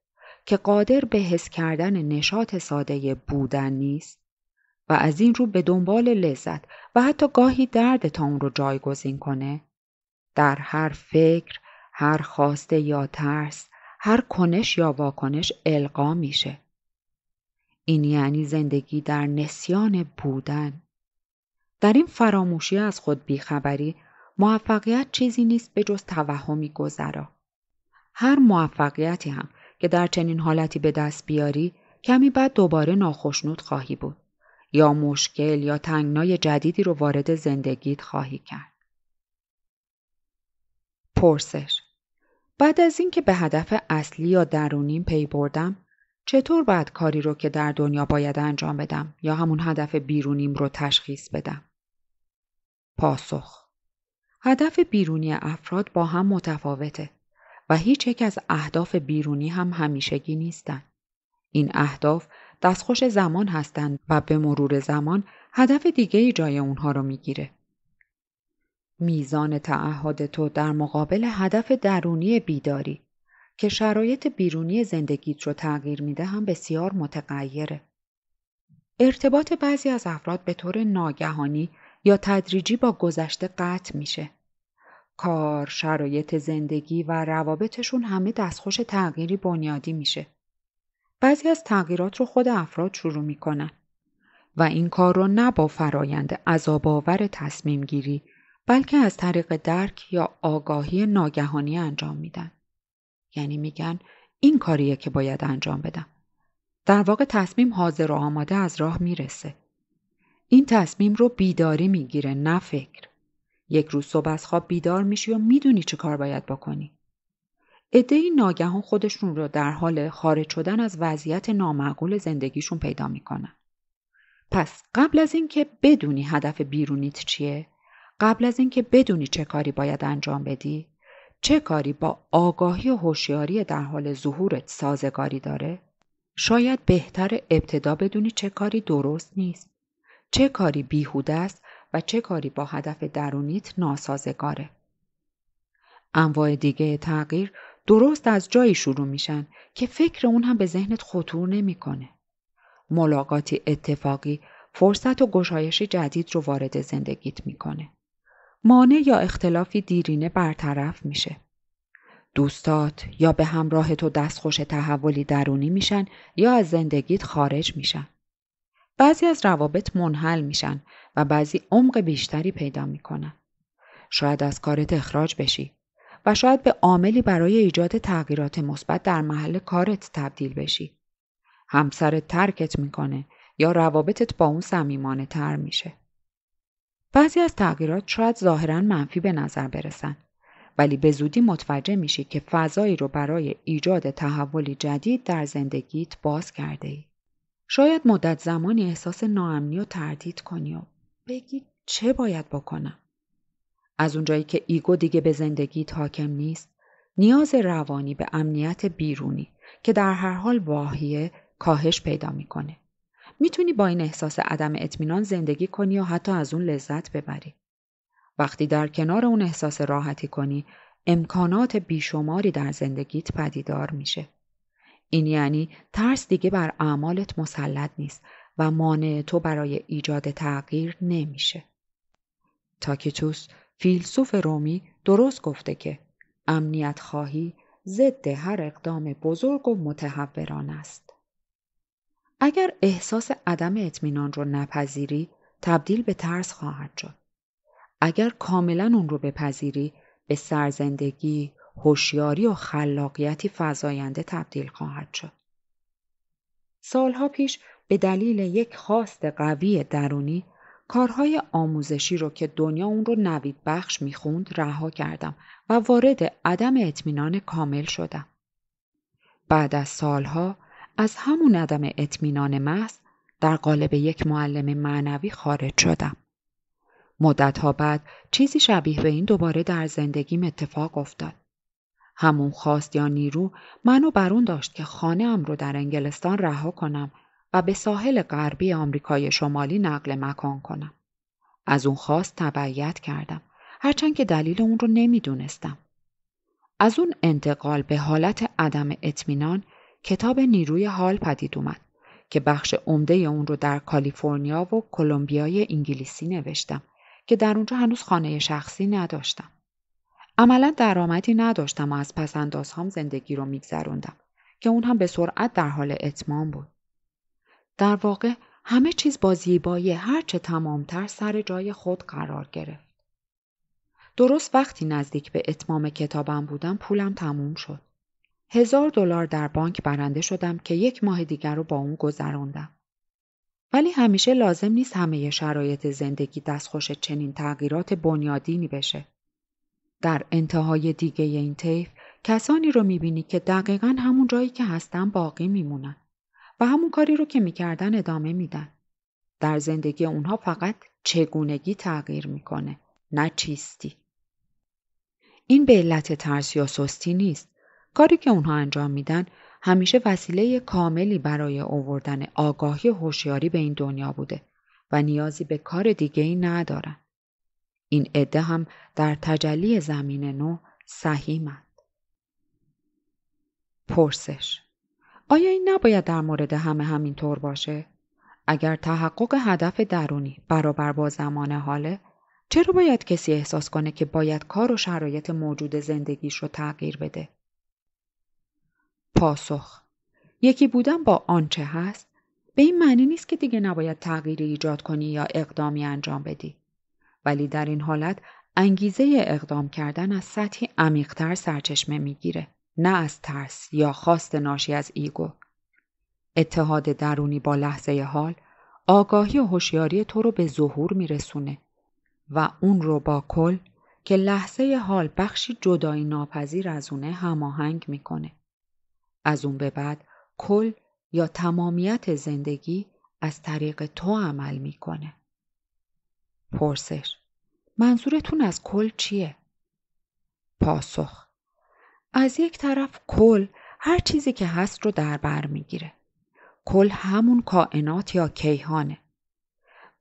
که قادر به حس کردن نشاط ساده بودن نیست و از این رو به دنبال لذت و حتی گاهی درد تا اون رو جایگزین کنه در هر فکر، هر خواسته یا ترس، هر کنش یا واکنش القا میشه. این یعنی زندگی در نسیان بودن در این فراموشی از خود بیخبری موفقیت چیزی نیست به جز توهمی گذرا هر موفقیتی هم که در چنین حالتی به دست بیاری کمی بعد دوباره ناخشنود خواهی بود یا مشکل یا تنگنای جدیدی رو وارد زندگیت خواهی کرد. پرسش بعد از اینکه به هدف اصلی یا درونیم پی بردم چطور باید کاری رو که در دنیا باید انجام بدم یا همون هدف بیرونیم رو تشخیص بدم؟ پاسخ هدف بیرونی افراد با هم متفاوته و هیچ یک از اهداف بیرونی هم همیشگی نیستند. این اهداف دستخوش زمان هستند و به مرور زمان هدف دیگه جای اونها رو میگیره. میزان تعهد تو در مقابل هدف درونی بیداری که شرایط بیرونی زندگیت رو تغییر میده هم بسیار متغیره. ارتباط بعضی از افراد به طور ناگهانی یا تدریجی با گذشته قطع میشه. کار، شرایط زندگی و روابطشون همه دستخوش تغییری بنیادی میشه. بعضی از تغییرات رو خود افراد شروع میکنن و این کار رو نه با فرایند عذابآور تصمیم گیری بلکه از طریق درک یا آگاهی ناگهانی انجام میدن. یعنی میگن این کاریه که باید انجام بدم. در واقع تصمیم حاضر و آماده از راه میرسه. این تصمیم رو بیداری میگیره نه فکر. یک روز صبح از خواب بیدار میشی و میدونی چه کار باید بکنی. این ناگهان خودشون رو در حال خارج شدن از وضعیت نامعقول زندگیشون پیدا میکنن. پس قبل از اینکه بدونی هدف بیرونیت چیه، قبل از اینکه بدونی چه کاری باید انجام بدی، چه کاری با آگاهی و هوشیاری در حال ظهورت سازگاری داره؟ شاید بهتر ابتدا بدونی چه کاری درست نیست. چه کاری بیهوده است و چه کاری با هدف درونیت ناسازگاره. انواع دیگه تغییر درست از جایی شروع میشن که فکر اون هم به ذهنت خطور نمیکنه. ملاقاتی اتفاقی فرصت و گشایش جدید رو وارد زندگیت میکنه. مانع یا اختلافی دیرینه برطرف میشه. دوستات یا به همراه تو دستخوش تحولی درونی میشن یا از زندگیت خارج میشن. بعضی از روابط منحل میشن و بعضی عمق بیشتری پیدا میکنن. شاید از کارت اخراج بشی و شاید به عاملی برای ایجاد تغییرات مثبت در محل کارت تبدیل بشی. همسرت ترکت میکنه یا روابطت با اون صمیمانه تر میشه. بعضی از تغییرات شاید ظاهرا منفی به نظر برسن ولی به زودی متوجه میشی که فضایی رو برای ایجاد تحولی جدید در زندگیت باز کرده ای. شاید مدت زمانی احساس ناامنی و تردید کنی و بگی چه باید بکنم. از اونجایی که ایگو دیگه به زندگیت حاکم نیست، نیاز روانی به امنیت بیرونی که در هر حال واهیه کاهش پیدا میکنه. میتونی با این احساس عدم اطمینان زندگی کنی و حتی از اون لذت ببری. وقتی در کنار اون احساس راحتی کنی، امکانات بیشماری در زندگیت پدیدار میشه. این یعنی ترس دیگه بر اعمالت مسلط نیست و مانع تو برای ایجاد تغییر نمیشه. تاکیتوس فیلسوف رومی درست گفته که امنیت خواهی ضد هر اقدام بزرگ و متحوران است. اگر احساس عدم اطمینان رو نپذیری تبدیل به ترس خواهد شد. اگر کاملا اون رو بپذیری به سرزندگی، هوشیاری و خلاقیتی فزاینده تبدیل خواهد شد. سالها پیش به دلیل یک خواست قوی درونی کارهای آموزشی رو که دنیا اون رو نوید بخش میخوند رها کردم و وارد عدم اطمینان کامل شدم. بعد از سالها از همون عدم اطمینان محض در قالب یک معلم معنوی خارج شدم. مدتها بعد چیزی شبیه به این دوباره در زندگیم اتفاق افتاد. همون خواست یا نیرو منو برون داشت که خانه ام رو در انگلستان رها کنم و به ساحل غربی آمریکای شمالی نقل مکان کنم. از اون خواست تبعیت کردم هرچند که دلیل اون رو نمیدونستم. از اون انتقال به حالت عدم اطمینان کتاب نیروی حال پدید اومد که بخش عمده اون رو در کالیفرنیا و کلمبیای انگلیسی نوشتم که در اونجا هنوز خانه شخصی نداشتم. عملا درآمدی نداشتم و از پس اندازهام زندگی رو میگذروندم که اون هم به سرعت در حال اتمام بود. در واقع همه چیز با زیبایی هرچه تمامتر سر جای خود قرار گرفت. درست وقتی نزدیک به اتمام کتابم بودم پولم تموم شد. هزار دلار در بانک برنده شدم که یک ماه دیگر رو با اون گذراندم. ولی همیشه لازم نیست همه شرایط زندگی دستخوش چنین تغییرات بنیادینی بشه. در انتهای دیگه این طیف کسانی رو میبینی که دقیقا همون جایی که هستن باقی میمونن و همون کاری رو که میکردن ادامه میدن. در زندگی اونها فقط چگونگی تغییر میکنه نه چیستی. این به علت ترس یا سستی نیست کاری که اونها انجام میدن همیشه وسیله کاملی برای اووردن آگاهی هوشیاری به این دنیا بوده و نیازی به کار دیگه ای ندارن. این عده هم در تجلی زمین نو سهیمند. پرسش آیا این نباید در مورد همه همین طور باشه؟ اگر تحقق هدف درونی برابر با زمان حاله چرا باید کسی احساس کنه که باید کار و شرایط موجود زندگیش رو تغییر بده؟ پاسخ یکی بودن با آنچه هست به این معنی نیست که دیگه نباید تغییری ایجاد کنی یا اقدامی انجام بدی ولی در این حالت انگیزه اقدام کردن از سطحی عمیقتر سرچشمه میگیره نه از ترس یا خواست ناشی از ایگو اتحاد درونی با لحظه حال آگاهی و هوشیاری تو رو به ظهور میرسونه و اون رو با کل که لحظه حال بخشی جدایی ناپذیر از اونه هماهنگ میکنه از اون به بعد کل یا تمامیت زندگی از طریق تو عمل میکنه. پرسش منظورتون از کل چیه؟ پاسخ از یک طرف کل هر چیزی که هست رو در بر میگیره. کل همون کائنات یا کیهانه.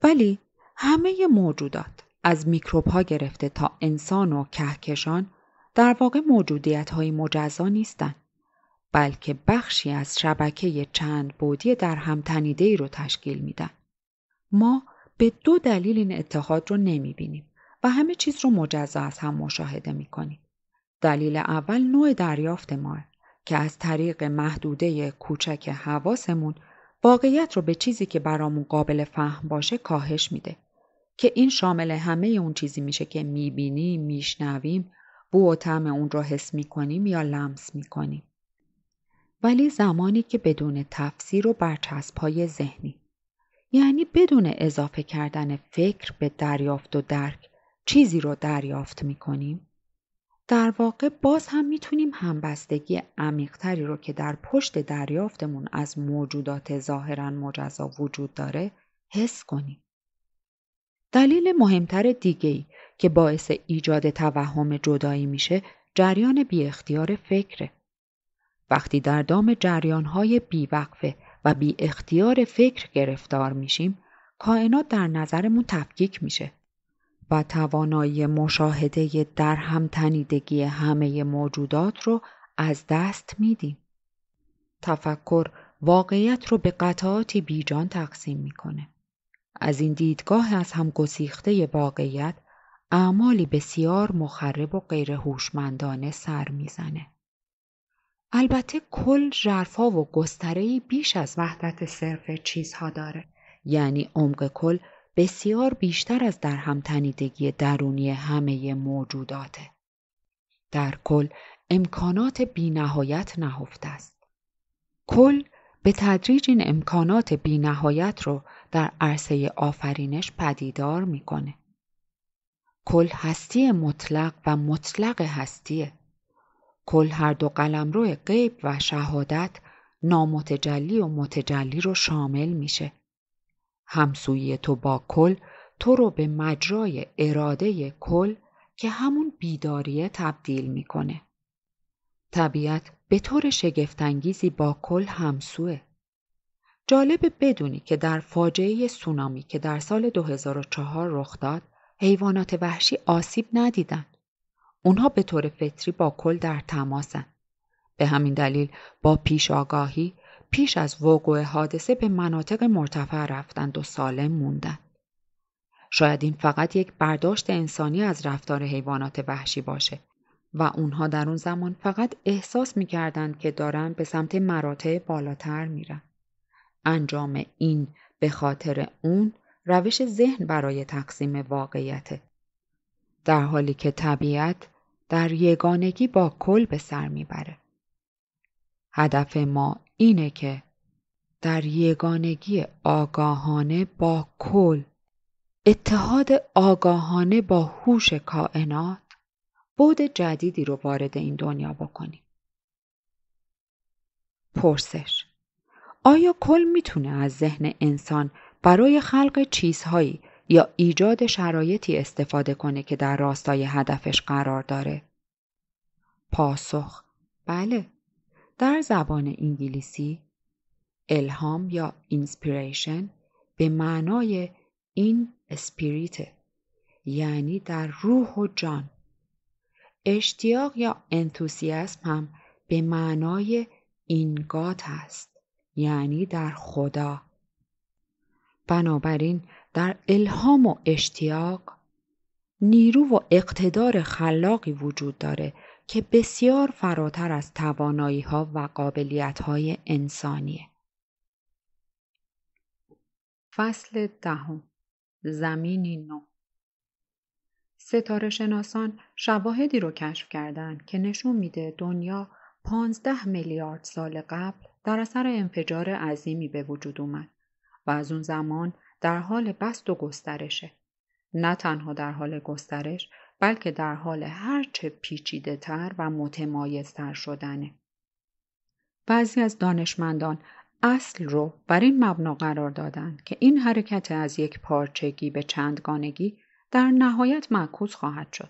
ولی همه موجودات از میکروب ها گرفته تا انسان و کهکشان در واقع موجودیت های مجزا نیستند بلکه بخشی از شبکه چند بودی در هم تنیده ای رو تشکیل میدن. ما به دو دلیل این اتحاد رو نمی بینیم و همه چیز رو مجزا از هم مشاهده می کنیم. دلیل اول نوع دریافت ما که از طریق محدوده کوچک حواسمون واقعیت رو به چیزی که برامون قابل فهم باشه کاهش میده که این شامل همه اون چیزی میشه که میبینیم، میشنویم، بو و طعم اون رو حس میکنیم یا لمس میکنیم. ولی زمانی که بدون تفسیر و برچسبهای ذهنی یعنی بدون اضافه کردن فکر به دریافت و درک چیزی رو دریافت می کنیم در واقع باز هم میتونیم همبستگی عمیقتری رو که در پشت دریافتمون از موجودات ظاهرا مجزا وجود داره حس کنیم. دلیل مهمتر دیگه ای که باعث ایجاد توهم جدایی میشه جریان بی اختیار فکره. وقتی در دام جریانهای بیوقفه و بی اختیار فکر گرفتار میشیم کائنات در نظرمون تفکیک میشه و توانایی مشاهده در هم تنیدگی همه موجودات رو از دست میدیم. تفکر واقعیت رو به قطعاتی بیجان تقسیم میکنه. از این دیدگاه از هم گسیخته واقعیت اعمالی بسیار مخرب و غیر هوشمندانه سر میزنه. البته کل جرفا و گسترهی بیش از وحدت صرف چیزها داره یعنی عمق کل بسیار بیشتر از در تنیدگی درونی همه موجوداته در کل امکانات بینهایت نهفته است کل به تدریج این امکانات بینهایت رو در عرصه آفرینش پدیدار میکنه کل هستی مطلق و مطلق هستیه کل هر دو قلم قلمرو قیب و شهادت نامتجلی و متجلی رو شامل میشه. همسویی تو با کل تو رو به مجرای اراده کل که همون بیداریه تبدیل میکنه. طبیعت به طور شگفتانگیزی با کل همسوه. جالب بدونی که در فاجعه سونامی که در سال 2004 رخ داد، حیوانات وحشی آسیب ندیدند. اونها به طور فطری با کل در تماسن. به همین دلیل با پیش آگاهی پیش از وقوع حادثه به مناطق مرتفع رفتند و سالم موندند. شاید این فقط یک برداشت انسانی از رفتار حیوانات وحشی باشه و اونها در اون زمان فقط احساس میکردند که دارن به سمت مراتع بالاتر میرن. انجام این به خاطر اون روش ذهن برای تقسیم واقعیته در حالی که طبیعت در یگانگی با کل به سر میبره. هدف ما اینه که در یگانگی آگاهانه با کل اتحاد آگاهانه با هوش کائنات بود جدیدی رو وارد این دنیا بکنیم. پرسش آیا کل میتونه از ذهن انسان برای خلق چیزهایی یا ایجاد شرایطی استفاده کنه که در راستای هدفش قرار داره. پاسخ بله در زبان انگلیسی الهام یا اینسپیریشن به معنای این اسپیریت یعنی در روح و جان اشتیاق یا انتوسیاسم هم به معنای گات است یعنی در خدا بنابراین در الهام و اشتیاق نیرو و اقتدار خلاقی وجود داره که بسیار فراتر از توانایی ها و قابلیت های انسانیه. فصل دهم زمینی نو ستاره شناسان شواهدی رو کشف کردند که نشون میده دنیا 15 میلیارد سال قبل در اثر انفجار عظیمی به وجود اومد و از اون زمان در حال بست و گسترشه نه تنها در حال گسترش بلکه در حال هرچه پیچیده تر و متمایزتر شدنه بعضی از دانشمندان اصل رو بر این مبنا قرار دادند که این حرکت از یک پارچگی به چندگانگی در نهایت معکوس خواهد شد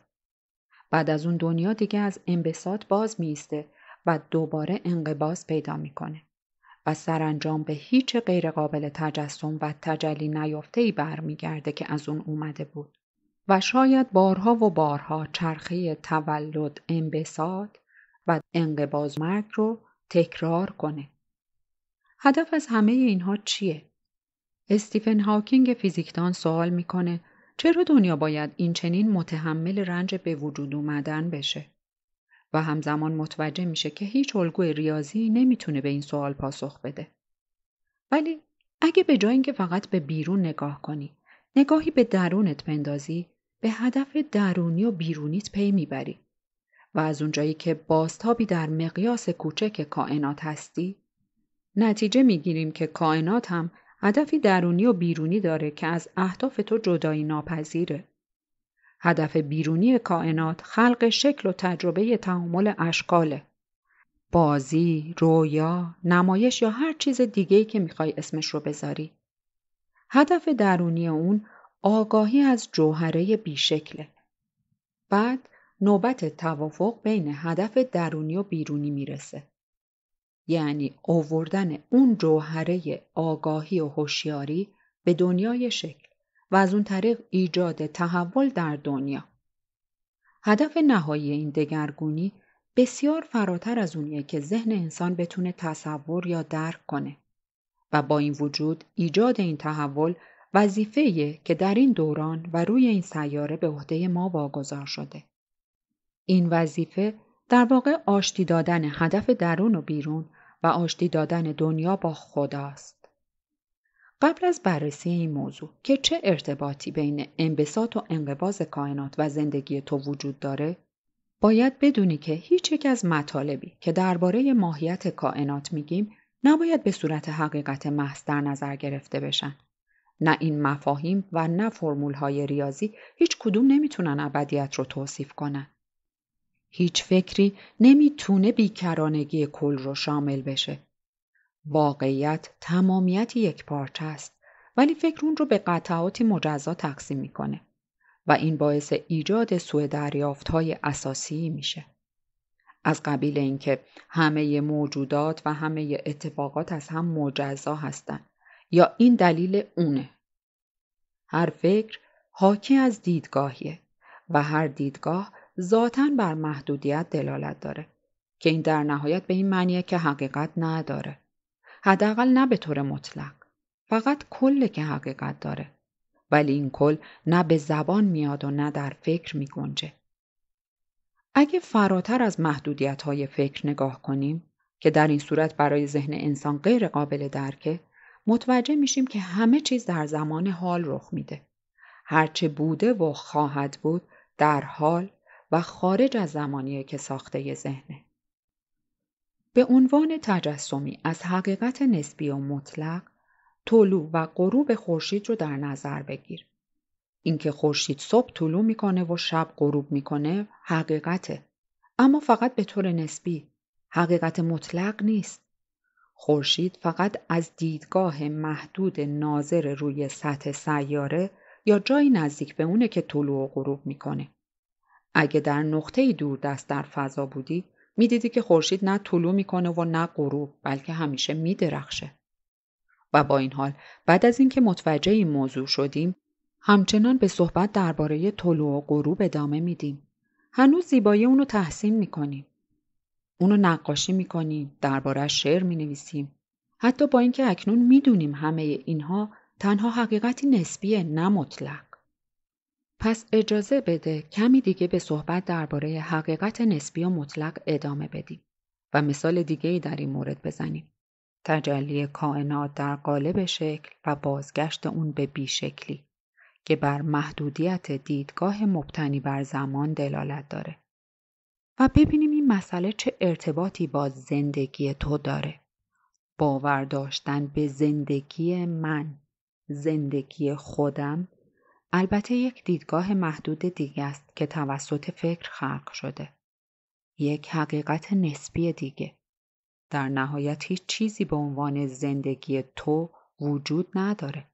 بعد از اون دنیا دیگه از انبساط باز میسته و دوباره انقباز پیدا میکنه و سرانجام به هیچ غیرقابل تجسم و تجلی نیافته ای برمیگرده که از اون اومده بود و شاید بارها و بارها چرخه تولد انبساط و انقباز مرگ رو تکرار کنه. هدف از همه اینها چیه؟ استیفن هاکینگ فیزیکدان سوال میکنه چرا دنیا باید این چنین متحمل رنج به وجود اومدن بشه؟ و همزمان متوجه میشه که هیچ الگوی ریاضی نمیتونه به این سوال پاسخ بده. ولی اگه به جای اینکه فقط به بیرون نگاه کنی، نگاهی به درونت بندازی، به هدف درونی و بیرونیت پی میبری. و از اونجایی که باستابی در مقیاس کوچک کائنات هستی، نتیجه میگیریم که کائنات هم هدفی درونی و بیرونی داره که از اهداف تو جدایی ناپذیره. هدف بیرونی کائنات خلق شکل و تجربه تعامل اشکاله. بازی، رویا، نمایش یا هر چیز دیگهی که میخوای اسمش رو بذاری. هدف درونی اون آگاهی از جوهره بیشکله. بعد نوبت توافق بین هدف درونی و بیرونی میرسه. یعنی اووردن اون جوهره آگاهی و هوشیاری به دنیای شکل. و از اون طریق ایجاد تحول در دنیا. هدف نهایی این دگرگونی بسیار فراتر از اونیه که ذهن انسان بتونه تصور یا درک کنه و با این وجود ایجاد این تحول وظیفه‌ایه که در این دوران و روی این سیاره به عهده ما واگذار شده. این وظیفه در واقع آشتی دادن هدف درون و بیرون و آشتی دادن دنیا با خداست. قبل از بررسی این موضوع که چه ارتباطی بین انبساط و انقباز کائنات و زندگی تو وجود داره باید بدونی که هیچ یک از مطالبی که درباره ماهیت کائنات میگیم نباید به صورت حقیقت محض در نظر گرفته بشن نه این مفاهیم و نه فرمول های ریاضی هیچ کدوم نمیتونن ابدیت رو توصیف کنن هیچ فکری نمیتونه بیکرانگی کل رو شامل بشه واقعیت تمامیت یک پارچه است ولی فکر اون رو به قطعاتی مجزا تقسیم میکنه و این باعث ایجاد سوء دریافت های اساسی میشه. از قبیل اینکه همه موجودات و همه اتفاقات از هم مجزا هستند یا این دلیل اونه. هر فکر حاکی از دیدگاهیه و هر دیدگاه ذاتا بر محدودیت دلالت داره که این در نهایت به این معنیه که حقیقت نداره. حداقل نه به طور مطلق فقط کل که حقیقت داره ولی این کل نه به زبان میاد و نه در فکر می گنجه. اگه فراتر از محدودیت های فکر نگاه کنیم که در این صورت برای ذهن انسان غیر قابل درکه متوجه میشیم که همه چیز در زمان حال رخ میده. هرچه بوده و خواهد بود در حال و خارج از زمانیه که ساخته ذهنه. به عنوان تجسمی از حقیقت نسبی و مطلق طلوع و غروب خورشید رو در نظر بگیر اینکه خورشید صبح طلوع میکنه و شب غروب میکنه حقیقته اما فقط به طور نسبی حقیقت مطلق نیست خورشید فقط از دیدگاه محدود ناظر روی سطح سیاره یا جایی نزدیک به اونه که طلوع و غروب میکنه اگه در نقطه دور دست در فضا بودی میدیدی که خورشید نه طلوع میکنه و نه غروب بلکه همیشه میدرخشه و با این حال بعد از اینکه متوجه این موضوع شدیم همچنان به صحبت درباره طلوع و غروب ادامه میدیم هنوز زیبایی اونو تحسین میکنیم اونو نقاشی میکنیم درباره شعر مینویسیم حتی با اینکه اکنون میدونیم همه اینها تنها حقیقتی نسبیه نه مطلق پس اجازه بده کمی دیگه به صحبت درباره حقیقت نسبی و مطلق ادامه بدیم و مثال دیگه ای در این مورد بزنیم. تجلی کائنات در قالب شکل و بازگشت اون به بیشکلی که بر محدودیت دیدگاه مبتنی بر زمان دلالت داره. و ببینیم این مسئله چه ارتباطی با زندگی تو داره. باور داشتن به زندگی من، زندگی خودم البته یک دیدگاه محدود دیگه است که توسط فکر خلق شده. یک حقیقت نسبی دیگه. در نهایت هیچ چیزی به عنوان زندگی تو وجود نداره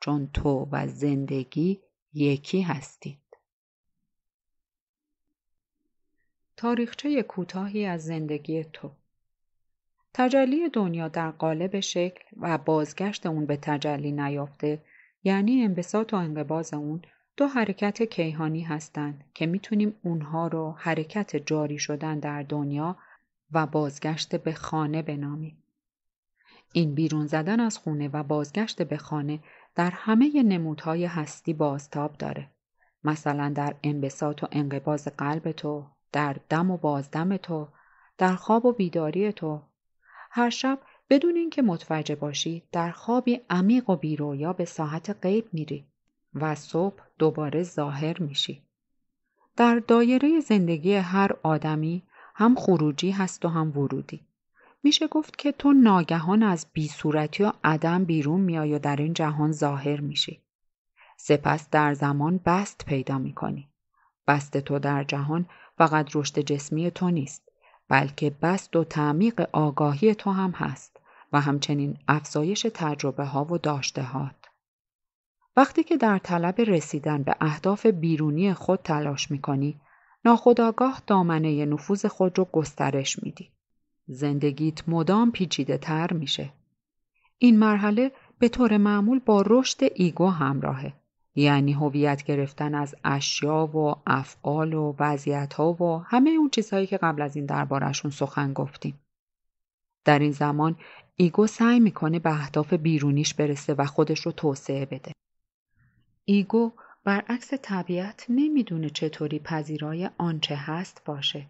چون تو و زندگی یکی هستید. تاریخچه کوتاهی از زندگی تو تجلی دنیا در قالب شکل و بازگشت اون به تجلی نیافته یعنی انبساط و انقباز اون دو حرکت کیهانی هستند که میتونیم اونها رو حرکت جاری شدن در دنیا و بازگشت به خانه بنامیم. این بیرون زدن از خونه و بازگشت به خانه در همه نمودهای هستی بازتاب داره. مثلا در انبساط و انقباز قلب تو، در دم و بازدم تو، در خواب و بیداری تو. هر شب بدون اینکه متوجه باشی در خوابی عمیق و بیرویا به ساحت غیب میری و صبح دوباره ظاهر میشی. در دایره زندگی هر آدمی هم خروجی هست و هم ورودی. میشه گفت که تو ناگهان از بیصورتی و عدم بیرون میای و در این جهان ظاهر میشی. سپس در زمان بست پیدا میکنی. بست تو در جهان فقط رشد جسمی تو نیست بلکه بست و تعمیق آگاهی تو هم هست. و همچنین افزایش تجربه ها و هات. وقتی که در طلب رسیدن به اهداف بیرونی خود تلاش می کنی، ناخداگاه دامنه نفوذ خود رو گسترش میدی. زندگیت مدام پیچیده تر میشه. این مرحله به طور معمول با رشد ایگو همراهه. یعنی هویت گرفتن از اشیا و افعال و وضعیت ها و همه اون چیزهایی که قبل از این دربارشون سخن گفتیم. در این زمان ایگو سعی میکنه به اهداف بیرونیش برسه و خودش رو توسعه بده. ایگو برعکس طبیعت نمیدونه چطوری پذیرای آنچه هست باشه.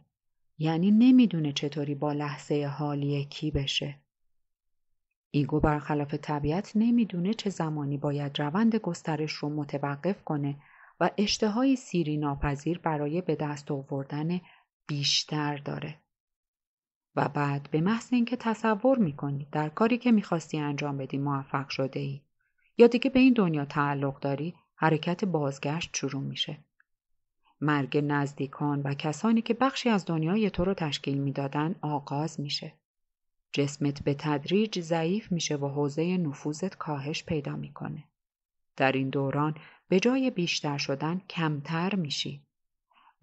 یعنی نمیدونه چطوری با لحظه حالی کی بشه. ایگو برخلاف طبیعت نمیدونه چه زمانی باید روند گسترش رو متوقف کنه و اشتهای سیری ناپذیر برای به دست آوردن بیشتر داره. و بعد به محض اینکه تصور میکنی در کاری که میخواستی انجام بدی موفق شده ای یا دیگه به این دنیا تعلق داری حرکت بازگشت شروع میشه مرگ نزدیکان و کسانی که بخشی از دنیای تو رو تشکیل میدادن آغاز میشه جسمت به تدریج ضعیف میشه و حوزه نفوذت کاهش پیدا میکنه در این دوران به جای بیشتر شدن کمتر میشی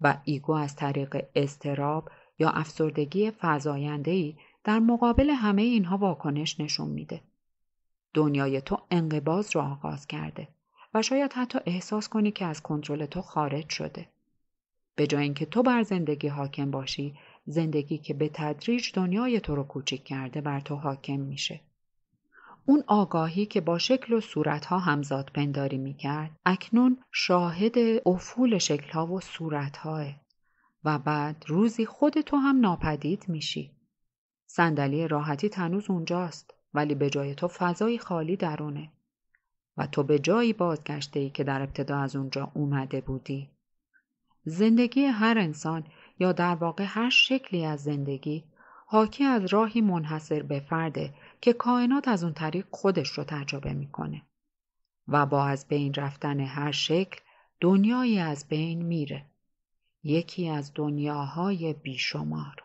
و ایگو از طریق استراب یا افسردگی فزاینده‌ای در مقابل همه اینها واکنش نشون میده دنیای تو انقباز را آغاز کرده و شاید حتی احساس کنی که از کنترل تو خارج شده به جای اینکه تو بر زندگی حاکم باشی زندگی که به تدریج دنیای تو رو کوچیک کرده بر تو حاکم میشه اون آگاهی که با شکل و صورتها همزاد پنداری میکرد اکنون شاهد افول شکلها و صورتهاه و بعد روزی خود تو هم ناپدید میشی. صندلی راحتی تنوز اونجاست ولی به جای تو فضای خالی درونه و تو به جایی بازگشته ای که در ابتدا از اونجا اومده بودی. زندگی هر انسان یا در واقع هر شکلی از زندگی حاکی از راهی منحصر به فرده که کائنات از اون طریق خودش رو تجربه میکنه و با از بین رفتن هر شکل دنیایی از بین میره. یکی از دنیاهای بیشمار